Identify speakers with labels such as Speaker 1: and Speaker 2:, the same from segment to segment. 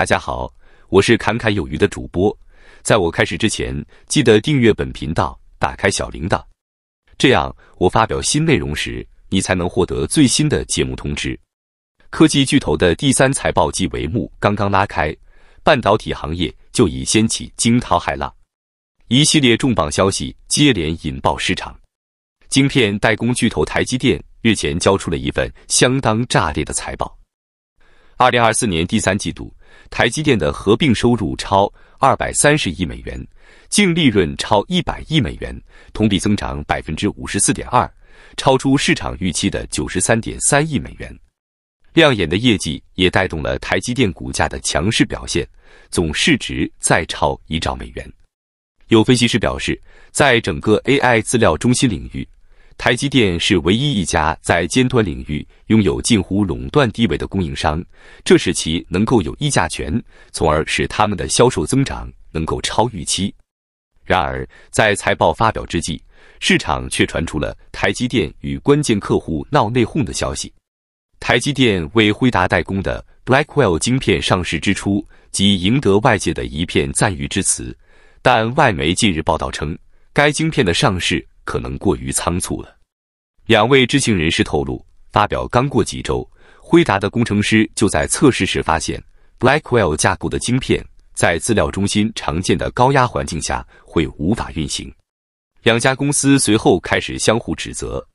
Speaker 1: 大家好，我是侃侃有余的主播。在我开始之前，记得订阅本频道，打开小铃铛，这样我发表新内容时，你才能获得最新的节目通知。科技巨头的第三财报季帷幕刚刚拉开，半导体行业就已掀起惊涛骇浪，一系列重磅消息接连引爆市场。晶片代工巨头台积电日前交出了一份相当炸裂的财报，二零二四年第三季度。台积电的合并收入超二百三十亿美元，净利润超一百亿美元，同比增长百分之五十四点二，超出市场预期的九十三点三亿美元。亮眼的业绩也带动了台积电股价的强势表现，总市值再超一兆美元。有分析师表示，在整个 AI 资料中心领域。台积电是唯一一家在尖端领域拥有近乎垄断地位的供应商，这使其能够有议价权，从而使他们的销售增长能够超预期。然而，在财报发表之际，市场却传出了台积电与关键客户闹内讧的消息。台积电为辉达代工的 Blackwell 晶片上市之初，即赢得外界的一片赞誉之词，但外媒近日报道称，该晶片的上市可能过于仓促了。两位知情人士透露，发表刚过几周，辉达的工程师就在测试时发现，Blackwell 架构的晶片在资料中心常见的高压环境下会无法运行。两家公司随后开始相互指责。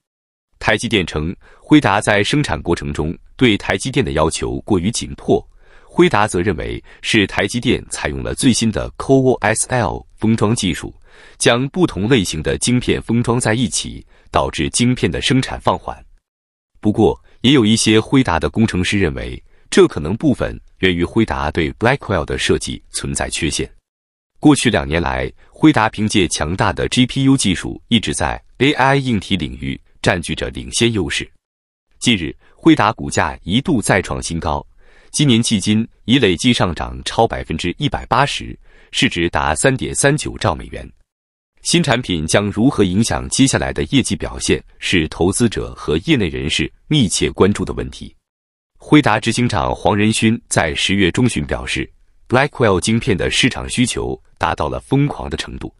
Speaker 1: 台积电称，辉达在生产过程中对台积电的要求过于紧迫，辉达则认为是台积电采用了最新的 Co-SL o 封装技术。将不同类型的晶片封装在一起，导致晶片的生产放缓。不过，也有一些辉达的工程师认为，这可能部分源于辉达对 Blackwell 的设计存在缺陷。过去两年来，辉达凭借强大的 GPU 技术，一直在 AI 硬体领域占据着领先优势。近日，辉达股价一度再创新高，今年迄今已累计上涨超百分之一百八十，市值达三点三九兆美元。新产品将如何影响接下来的业绩表现，是投资者和业内人士密切关注的问题。辉达执行长黄仁勋在十月中旬表示，Blackwell 晶片的市场需求达到了疯狂的程度，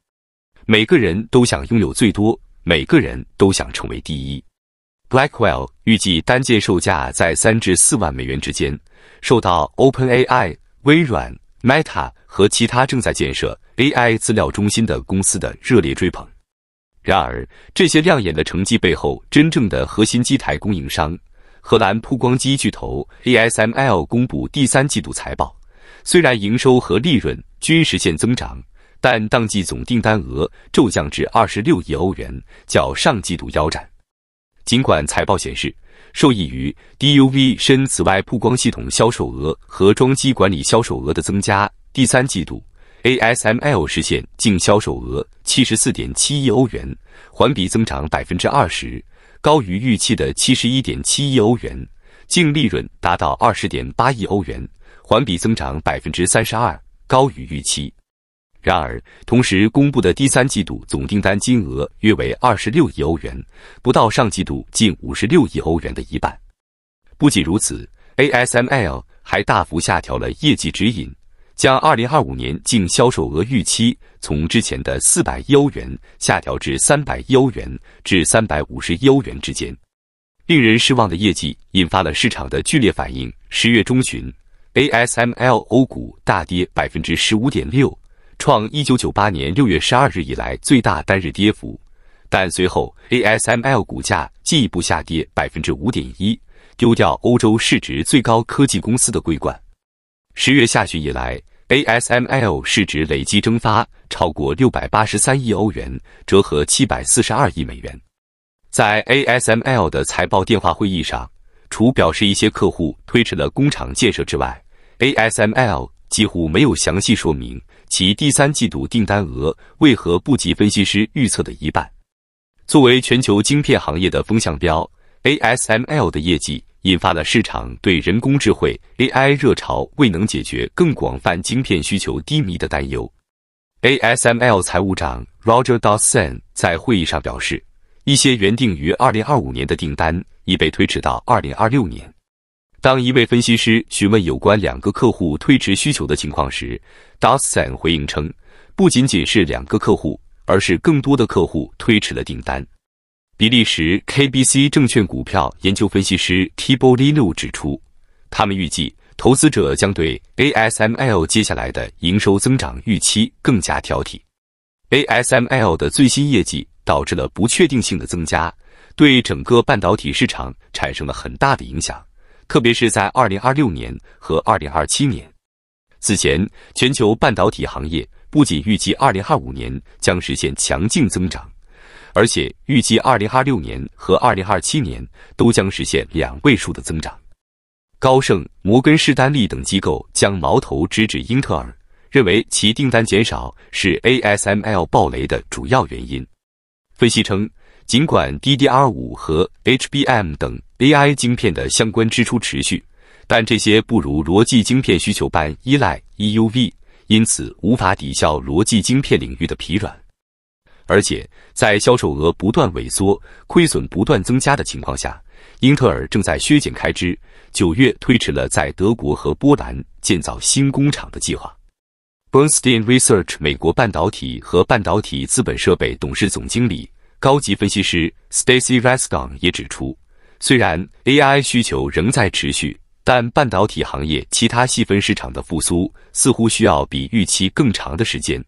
Speaker 1: 每个人都想拥有最多，每个人都想成为第一。Blackwell 预计单件售价在三至四万美元之间，受到 OpenAI、微软、Meta 和其他正在建设。AI 资料中心的公司的热烈追捧。然而，这些亮眼的成绩背后，真正的核心机台供应商——荷兰曝光机巨头 ASML 公布第三季度财报。虽然营收和利润均实现增长，但当季总订单额骤降至二十六亿欧元，较上季度腰斩。尽管财报显示，受益于 DUV 深紫外曝光系统销售额和装机管理销售额的增加，第三季度。ASML 实现净销售额七十四点七亿欧元，环比增长百分之二十，高于预期的七十一点七亿欧元；净利润达到二十点八亿欧元，环比增长百分之三十二，高于预期。然而，同时公布的第三季度总订单金额约为二十六亿欧元，不到上季度近五十六亿欧元的一半。不仅如此，ASML 还大幅下调了业绩指引。将2025年净销售额预期从之前的400亿欧元下调至300亿欧元至350亿欧元之间。令人失望的业绩引发了市场的剧烈反应。十月中旬，ASML 欧股大跌15.6%，创1998年6月12日以来最大单日跌幅。但随后，ASML 股价进一步下跌5.1%，丢掉欧洲市值最高科技公司的桂冠。十月下旬以来，ASML 市值累计蒸发超过六百八十三亿欧元，折合七百四十二亿美元。在 ASML 的财报电话会议上，除表示一些客户推迟了工厂建设之外，ASML 几乎没有详细说明其第三季度订单额为何不及分析师预测的一半。作为全球晶片行业的风向标，ASML 的业绩。引发了市场对人工智慧 AI 热潮未能解决更广泛晶片需求低迷的担忧。ASML 财务长 Roger Dosan 在会议上表示，一些原定于2025年的订单已被推迟到2026年。当一位分析师询问有关两个客户推迟需求的情况时，Dosan 回应称，不仅仅是两个客户，而是更多的客户推迟了订单。比利时 KBC 证券股票研究分析师 t i b o l i n o 指出，他们预计投资者将对 ASML 接下来的营收增长预期更加挑剔。ASML 的最新业绩导致了不确定性的增加，对整个半导体市场产生了很大的影响，特别是在二零二六年和二零二七年。此前，全球半导体行业不仅预计二零二五年将实现强劲增长。而且预计2026年和2027年都将实现两位数的增长。高盛、摩根士丹利等机构将矛头直指英特尔，认为其订单减少是 ASML 暴雷的主要原因。分析称，尽管 DDR5 和 HBM 等 AI 晶片的相关支出持续，但这些不如逻辑晶片需求般依赖 EUV，因此无法抵消逻辑晶片领域的疲软。而且在销售额不断萎缩、亏损不断增加的情况下，英特尔正在削减开支。九月推迟了在德国和波兰建造新工厂的计划。Bernstein Research 美国半导体和半导体资本设备董事总经理、高级分析师 Stacy Rescon 也指出，虽然 AI 需求仍在持续，但半导体行业其他细分市场的复苏似乎需要比预期更长的时间。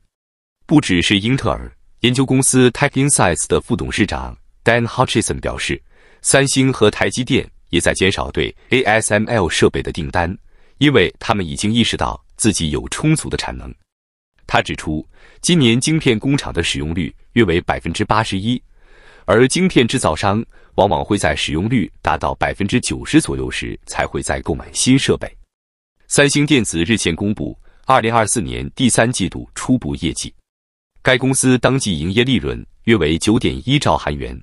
Speaker 1: 不只是英特尔。研究公司 TechInsights 的副董事长 Dan Hutchison 表示，三星和台积电也在减少对 ASML 设备的订单，因为他们已经意识到自己有充足的产能。他指出，今年晶片工厂的使用率约为百分之八十一，而晶片制造商往往会在使用率达到百分之九十左右时才会再购买新设备。三星电子日前公布2024年第三季度初步业绩。该公司当季营业利润约为九点一兆韩元，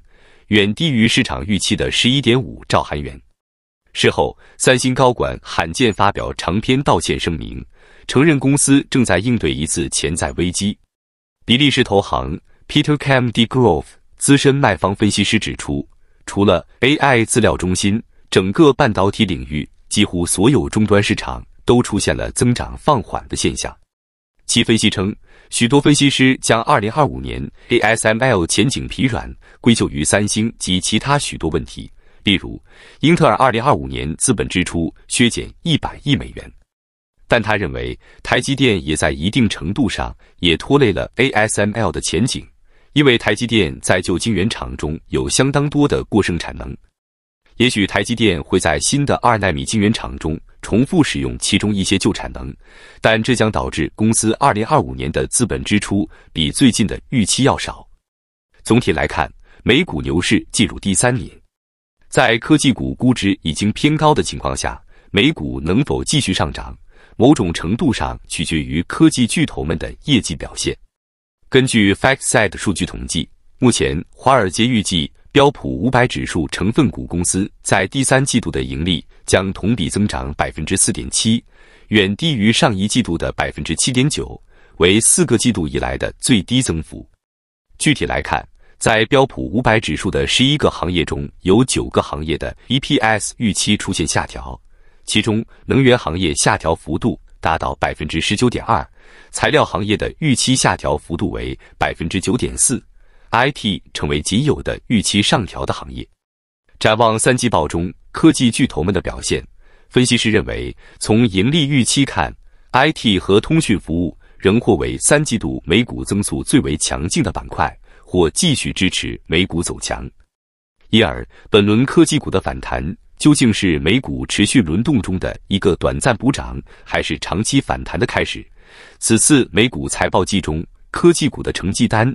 Speaker 1: 远低于市场预期的十一点五兆韩元。事后，三星高管罕见发表长篇道歉声明，承认公司正在应对一次潜在危机。比利时投行 Peter K M D Grove 资深卖方分析师指出，除了 AI 资料中心，整个半导体领域几乎所有终端市场都出现了增长放缓的现象。其分析称，许多分析师将二零二五年 ASML 前景疲软归咎于三星及其他许多问题，例如英特尔二零二五年资本支出削减一百亿美元。但他认为，台积电也在一定程度上也拖累了 ASML 的前景，因为台积电在旧晶圆厂中有相当多的过剩产能。也许台积电会在新的二纳米晶圆厂中重复使用其中一些旧产能，但这将导致公司二零二五年的资本支出比最近的预期要少。总体来看，美股牛市进入第三年，在科技股估值已经偏高的情况下，美股能否继续上涨，某种程度上取决于科技巨头们的业绩表现。根据 Factset 数据统计，目前华尔街预计。标普五百指数成分股公司在第三季度的盈利将同比增长百分之四点七，远低于上一季度的百分之七点九，为四个季度以来的最低增幅。具体来看，在标普五百指数的十一个行业中，有九个行业的 EPS 预期出现下调，其中能源行业下调幅度达到百分之十九点二，材料行业的预期下调幅度为百分之九点四。IT 成为仅有的预期上调的行业。展望三季报中科技巨头们的表现，分析师认为，从盈利预期看，IT 和通讯服务仍或为三季度美股增速最为强劲的板块，或继续支持美股走强。因而，本轮科技股的反弹究竟是美股持续轮动中的一个短暂补涨，还是长期反弹的开始？此次美股财报季中，科技股的成绩单。